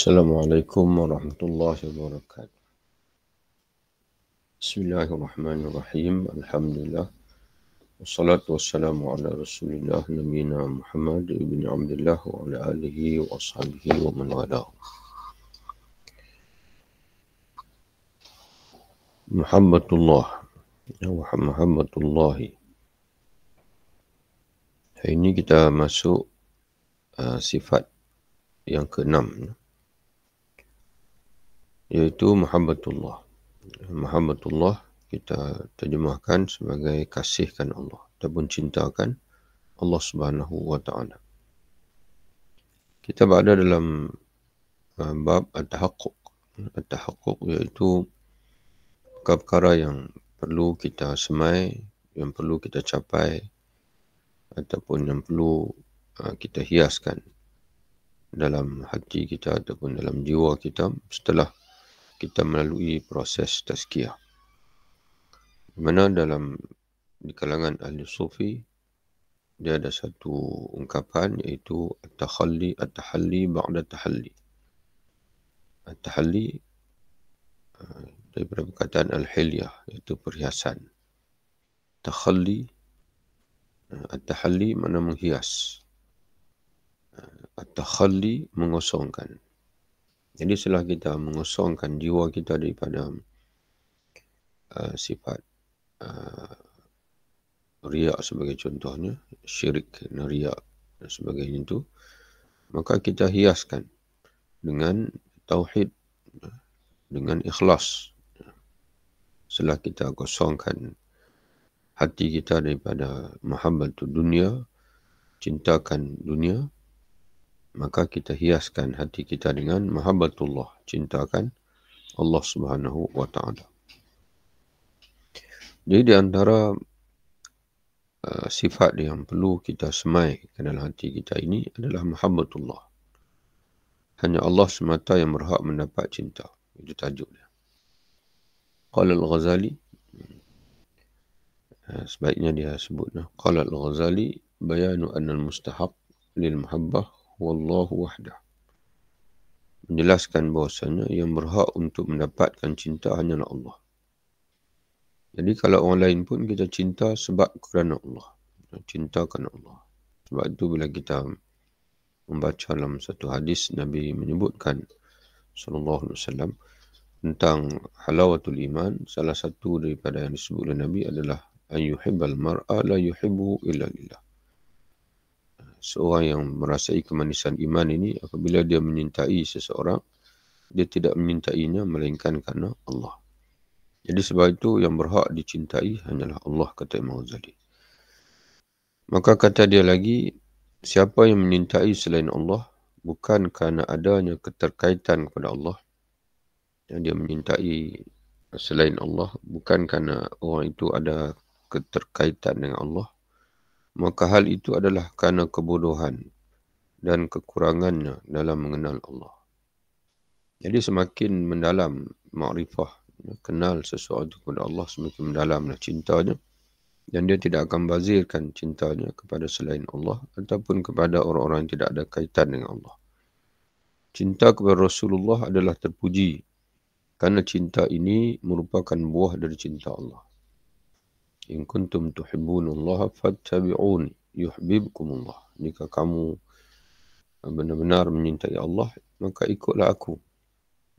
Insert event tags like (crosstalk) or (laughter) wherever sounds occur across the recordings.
Assalamualaikum warahmatullahi wabarakatuh. Bismillahirrahmanirrahim. Alhamdulillah. Wassalatu wassalamu ala Rasulillah Nabiina Muhammad ibn Abdullah wa ala alihi wa ashabihi wa man walah. Muhammadullah. Ya Muhammadullah. Hari ini kita masuk uh, sifat yang keenam. 6 Yaitu Muhammadullah. Muhammadullah kita terjemahkan sebagai kasihkan Allah ataupun cintakan Allah Subhanahu wa taala. Kita berada dalam uh, bab at-tahaqquq. At-tahaqquq iaitu perkara yang perlu kita semai, yang perlu kita capai ataupun yang perlu uh, kita hiaskan dalam hati kita ataupun dalam jiwa kita setelah kita melalui proses tazkiyah. Di mana dalam di kalangan ahli sufi dia ada satu ungkapan iaitu at-takhalli at-tahalli ba'da tahalli. At-tahalli eh, dari perkataan al-hilyah iaitu perhiasan. Takhalli eh, at-tahalli mana menghias. Eh, at-takhalli mengosongkan. Jadi setelah kita mengosongkan jiwa kita daripada uh, sifat uh, riak sebagai contohnya, syirik riak dan sebagainya itu, maka kita hiaskan dengan tauhid, dengan ikhlas. Setelah kita kosongkan hati kita daripada mahabbatu dunia, cintakan dunia, maka kita hiaskan hati kita dengan mahabbatullah cintakan Allah Subhanahu wa taala jadi di antara uh, sifat yang perlu kita semai ke dalam hati kita ini adalah mahabbatullah hanya Allah semata yang berhak mendapat cinta itu tajuk dia qala al-ghazali uh, sebaiknya dia sebutlah qala al-ghazali bayanu anna al-mustahab lil mahabbah wallahu wahdah menjelaskan bahawasanya yang berhak untuk mendapatkan cinta hanyalah Allah. Jadi kalau orang lain pun kita cinta sebab kerana Allah. Cinta kerana Allah. Sebab itu bila kita membaca dalam satu hadis Nabi menyebutkan sallallahu alaihi wasallam tentang halawatul iman salah satu daripada yang disebut oleh Nabi adalah ayyuhibbal mar'a la yuhibbu illa lillah seorang yang merasai kemanisan iman ini apabila dia menyintai seseorang dia tidak menyintainya melainkan kerana Allah. Jadi sebab itu yang berhak dicintai hanyalah Allah kata Imam Ghazali. Maka kata dia lagi siapa yang menyintai selain Allah bukan kerana adanya keterkaitan kepada Allah yang dia menyintai selain Allah bukan kerana orang itu ada keterkaitan dengan Allah maka hal itu adalah kerana kebodohan dan kekurangannya dalam mengenal Allah. Jadi semakin mendalam makrifah, kenal sesuatu kepada Allah, semakin mendalamlah cintanya dan dia tidak akan bazirkan cintanya kepada selain Allah ataupun kepada orang-orang yang tidak ada kaitan dengan Allah. Cinta kepada Rasulullah adalah terpuji kerana cinta ini merupakan buah dari cinta Allah. In kuntum tuhibbunullaha fattabi'uni yuhibbukumullah. Jika kamu benar-benar menyintai Allah, maka ikutlah aku.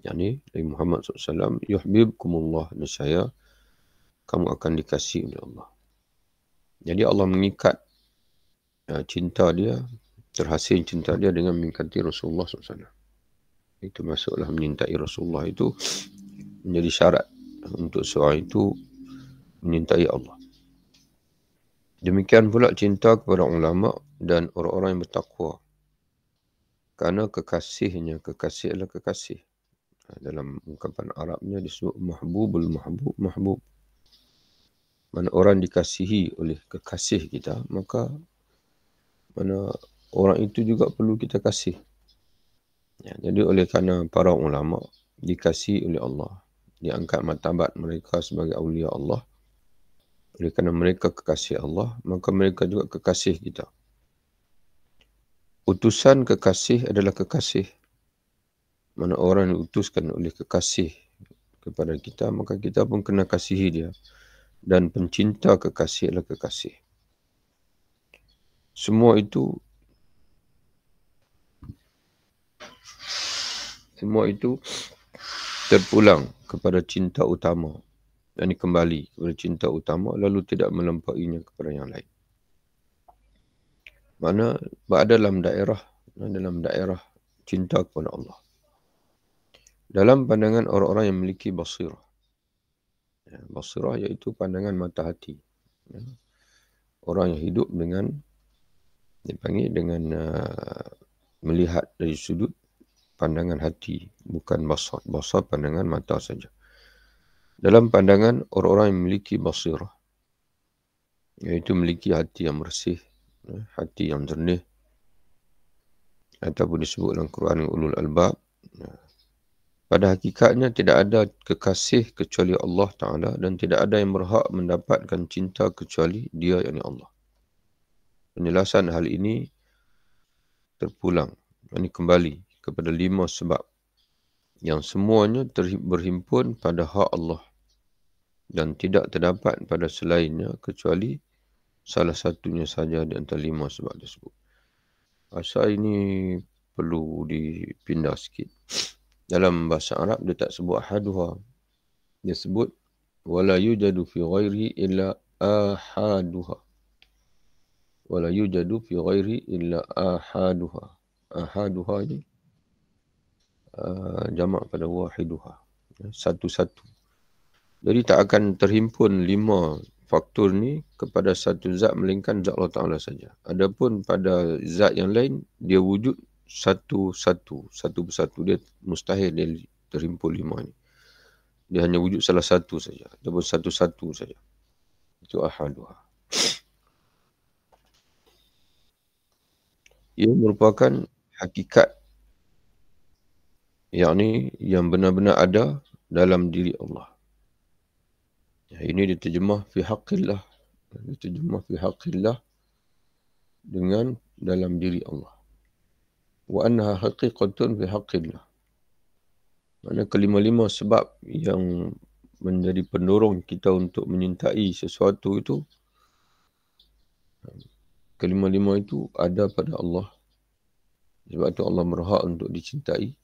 Yani dari Muhammad SAW, yuhibbukumullah nasaya, kamu akan dikasihi oleh Allah. Jadi Allah mengikat ya, cinta dia, terhasil cinta dia dengan mengikat Rasulullah SAW. Itu masuklah menyintai Rasulullah itu menjadi syarat untuk seorang itu menyintai Allah. Demikian pula cinta kepada ulama dan orang-orang yang bertakwa. Kerana kekasihnya, kekasih adalah kekasih. Ha, dalam ungkapan Arabnya disebut mahbubul mahbub, mahbub. Mana orang dikasihi oleh kekasih kita, maka mana orang itu juga perlu kita kasih. Ya, jadi oleh kerana para ulama dikasihi oleh Allah, diangkat matabat mereka sebagai awliya Allah, oleh kerana mereka kekasih Allah, maka mereka juga kekasih kita. Utusan kekasih adalah kekasih. Mana orang diutuskan oleh kekasih kepada kita, maka kita pun kena kasihi dia. Dan pencinta kekasih adalah kekasih. Semua itu semua itu terpulang kepada cinta utama yang kembali kepada cinta utama lalu tidak melampauinya kepada yang lain. Mana berada dalam daerah dalam daerah cinta kepada Allah. Dalam pandangan orang-orang yang memiliki basirah. Ya, basirah iaitu pandangan mata hati. Ya. Orang yang hidup dengan dipanggil dengan uh, melihat dari sudut pandangan hati bukan basar. Basar pandangan mata saja dalam pandangan orang-orang yang memiliki basirah iaitu memiliki hati yang bersih ya, hati yang jernih ataupun disebut dalam Quran ulul albab ya, pada hakikatnya tidak ada kekasih kecuali Allah Taala dan tidak ada yang berhak mendapatkan cinta kecuali Dia yang Allah. Penjelasan hal ini terpulang, ini kembali kepada lima sebab yang semuanya berhimpun pada hak Allah dan tidak terdapat pada selainnya kecuali salah satunya saja di antara lima sebab tersebut. Asal ini perlu dipindah sikit. Dalam bahasa Arab dia tak sebut ahaduha. Dia sebut wala yujadu fi ghairi illa ahaduha. Wala yujadu fi ghairi illa ahaduha. Ahaduha ini uh, jamak pada wahiduha. Satu-satu. Ya, jadi tak akan terhimpun lima faktor ni kepada satu zat melainkan zat Allah Ta'ala saja. Adapun pada zat yang lain, dia wujud satu-satu, satu persatu. Dia mustahil dia terhimpun lima ni. Dia hanya wujud salah satu saja. Ataupun satu-satu saja. Itu ahaduha. Ia merupakan hakikat yang ni yang benar-benar ada dalam diri Allah. Ya, ini diterjemah fi haqqillah. Diterjemah fi haqqillah dengan dalam diri Allah. Wa annaha haqiqatun fi haqqillah. Mana kelima-lima sebab yang menjadi pendorong kita untuk menyintai sesuatu itu kelima-lima itu ada pada Allah. Sebab itu Allah merhak untuk dicintai.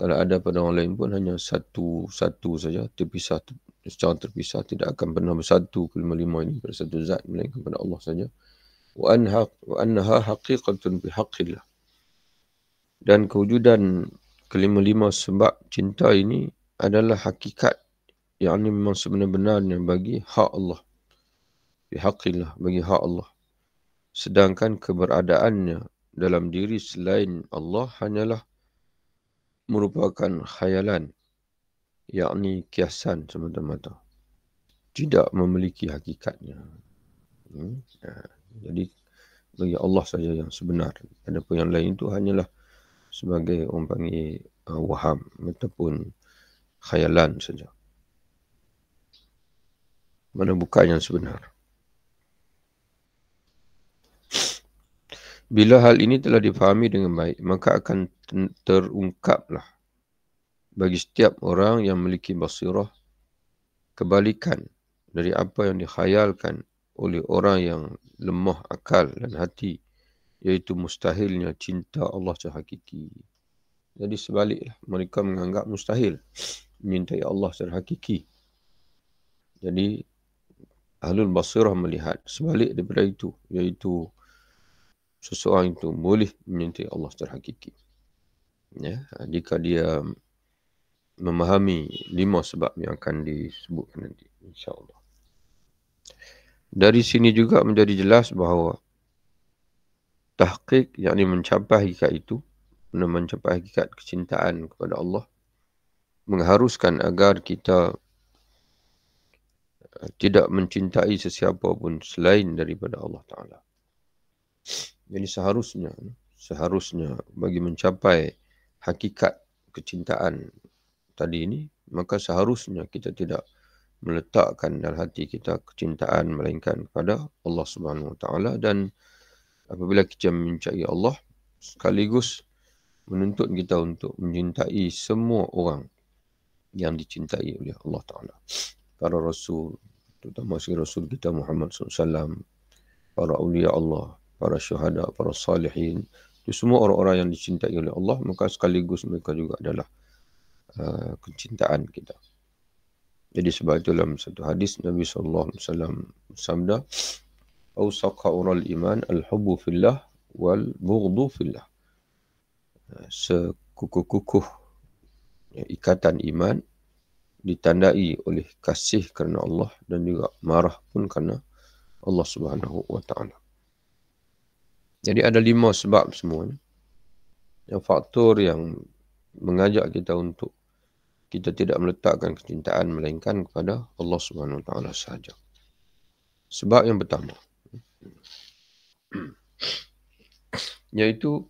Kalau ada pada orang lain pun hanya satu-satu saja terpisah secara terpisah tidak akan pernah bersatu kelima lima ini pada satu zat melainkan kepada Allah saja wa anha wa annaha haqiqatun bihaqillah dan kewujudan kelima-lima sebab cinta ini adalah hakikat yang ini memang sebenar-benarnya bagi hak Allah. Bihaqillah, bagi hak Allah. Sedangkan keberadaannya dalam diri selain Allah hanyalah merupakan khayalan yakni kiasan semata-mata. Tidak memiliki hakikatnya. Hmm? Ha. Jadi bagi Allah saja yang sebenar. Ada pun yang lain itu hanyalah sebagai orang panggil uh, waham ataupun khayalan saja. Mana bukan yang sebenar. Bila hal ini telah difahami dengan baik, maka akan terungkaplah bagi setiap orang yang memiliki basirah kebalikan dari apa yang dikhayalkan oleh orang yang lemah akal dan hati iaitu mustahilnya cinta Allah secara hakiki jadi sebaliklah mereka menganggap mustahil mencintai Allah secara hakiki jadi ahlul basirah melihat sebalik daripada itu iaitu seseorang itu boleh mencintai Allah secara hakiki ya jika dia memahami lima sebab yang akan disebutkan nanti insyaallah dari sini juga menjadi jelas bahawa tahqiq yakni mencapai hakikat itu mencapai hakikat kecintaan kepada Allah mengharuskan agar kita eh, tidak mencintai sesiapa pun selain daripada Allah Ta'ala. ini seharusnya, seharusnya bagi mencapai hakikat kecintaan tadi ini, maka seharusnya kita tidak meletakkan dalam hati kita kecintaan melainkan kepada Allah Subhanahu Wa Taala dan apabila kita mencintai Allah sekaligus menuntut kita untuk mencintai semua orang yang dicintai oleh Allah Taala para rasul terutama si rasul kita Muhammad SAW para ulia Allah para syuhada para salihin itu semua orang-orang yang dicintai oleh Allah maka sekaligus mereka juga adalah Uh, kecintaan kita. Jadi sebab itu dalam satu hadis Nabi sallallahu alaihi wasallam bersabda, "Awsaqa ural iman al-hubbu fillah wal bughdhu fillah." Uh, sekukuh-kukuh ya, ikatan iman ditandai oleh kasih kerana Allah dan juga marah pun kerana Allah Subhanahu wa taala. Jadi ada lima sebab semua, Yang faktor yang mengajak kita untuk kita tidak meletakkan kecintaan melainkan kepada Allah Subhanahu Wa Taala sahaja. Sebab yang pertama yaitu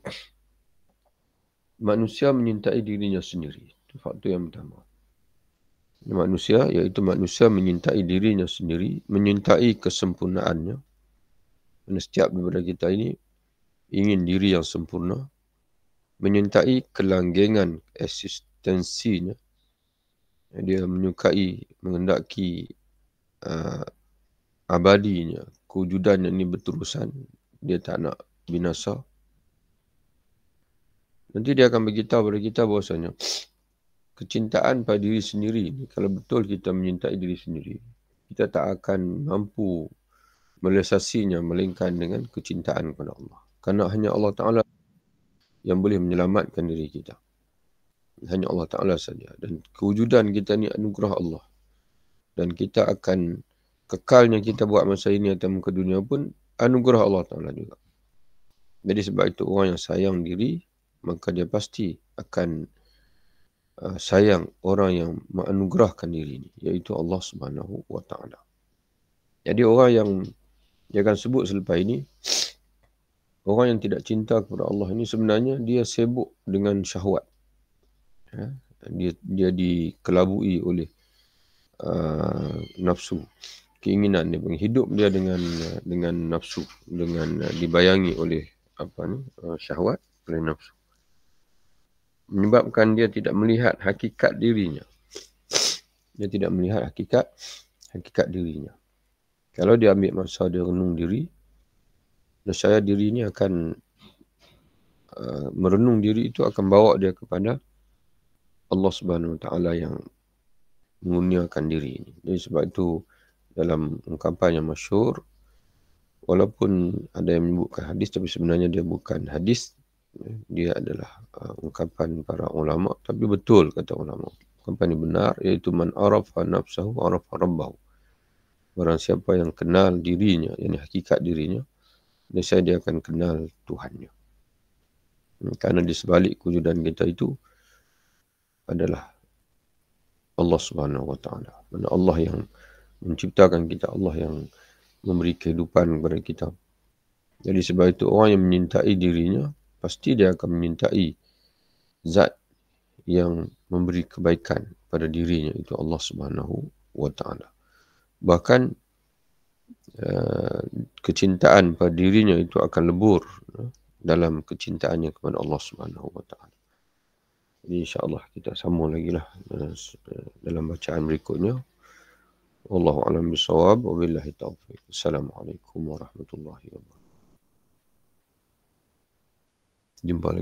(clears throat) manusia menyintai dirinya sendiri. Itu faktor yang pertama. Manusia yaitu manusia menyintai dirinya sendiri, menyintai kesempurnaannya. Kerana setiap daripada kita ini ingin diri yang sempurna, menyintai kelanggengan eksistensinya, dia menyukai mengendaki uh, abadinya kewujudan yang ini berterusan dia tak nak binasa nanti dia akan beritahu kepada kita bahasanya (sniffs) kecintaan pada diri sendiri kalau betul kita menyintai diri sendiri kita tak akan mampu melesasinya melainkan dengan kecintaan kepada Allah kerana hanya Allah Ta'ala yang boleh menyelamatkan diri kita hanya Allah Ta'ala saja. Dan kewujudan kita ni anugerah Allah. Dan kita akan kekalnya kita buat masa ini atau muka dunia pun anugerah Allah Ta'ala juga. Jadi sebab itu orang yang sayang diri, maka dia pasti akan uh, sayang orang yang menganugerahkan diri ini. Iaitu Allah Subhanahu Wa Ta'ala. Jadi orang yang dia akan sebut selepas ini, orang yang tidak cinta kepada Allah ini sebenarnya dia sibuk dengan syahwat. Ya, dia dia dikelabui oleh uh, nafsu keinginan dia pun hidup dia dengan uh, dengan nafsu dengan uh, dibayangi oleh apa ni uh, syahwat oleh nafsu menyebabkan dia tidak melihat hakikat dirinya dia tidak melihat hakikat hakikat dirinya kalau dia ambil masa dia renung diri nescaya dirinya akan uh, merenung diri itu akan bawa dia kepada Allah Subhanahu Wa Taala yang menguniakan diri ini. Jadi sebab itu dalam ungkapan yang masyur, walaupun ada yang menyebutkan hadis, tapi sebenarnya dia bukan hadis. Dia adalah uh, ungkapan para ulama, tapi betul kata ulama. Ungkapan ini benar, iaitu man arafa nafsahu arafa rabbahu. Barang siapa yang kenal dirinya, yang hakikat dirinya, nescaya dia akan kenal Tuhannya. Hmm, Karena di sebalik kujudan kita itu, adalah Allah Subhanahu Wa Taala. Mana Allah yang menciptakan kita, Allah yang memberi kehidupan kepada kita. Jadi sebab itu orang yang menyintai dirinya pasti dia akan menyintai zat yang memberi kebaikan pada dirinya itu Allah Subhanahu Wa Taala. Bahkan eh, kecintaan pada dirinya itu akan lebur ya, dalam kecintaannya kepada Allah Subhanahu Wataala. Jadi insyaAllah kita sambung lagi lah eh, eh, dalam bacaan berikutnya. Wallahu a'lam bisawab wa billahi taufiq. Assalamualaikum warahmatullahi wabarakatuh. Jumpa lagi.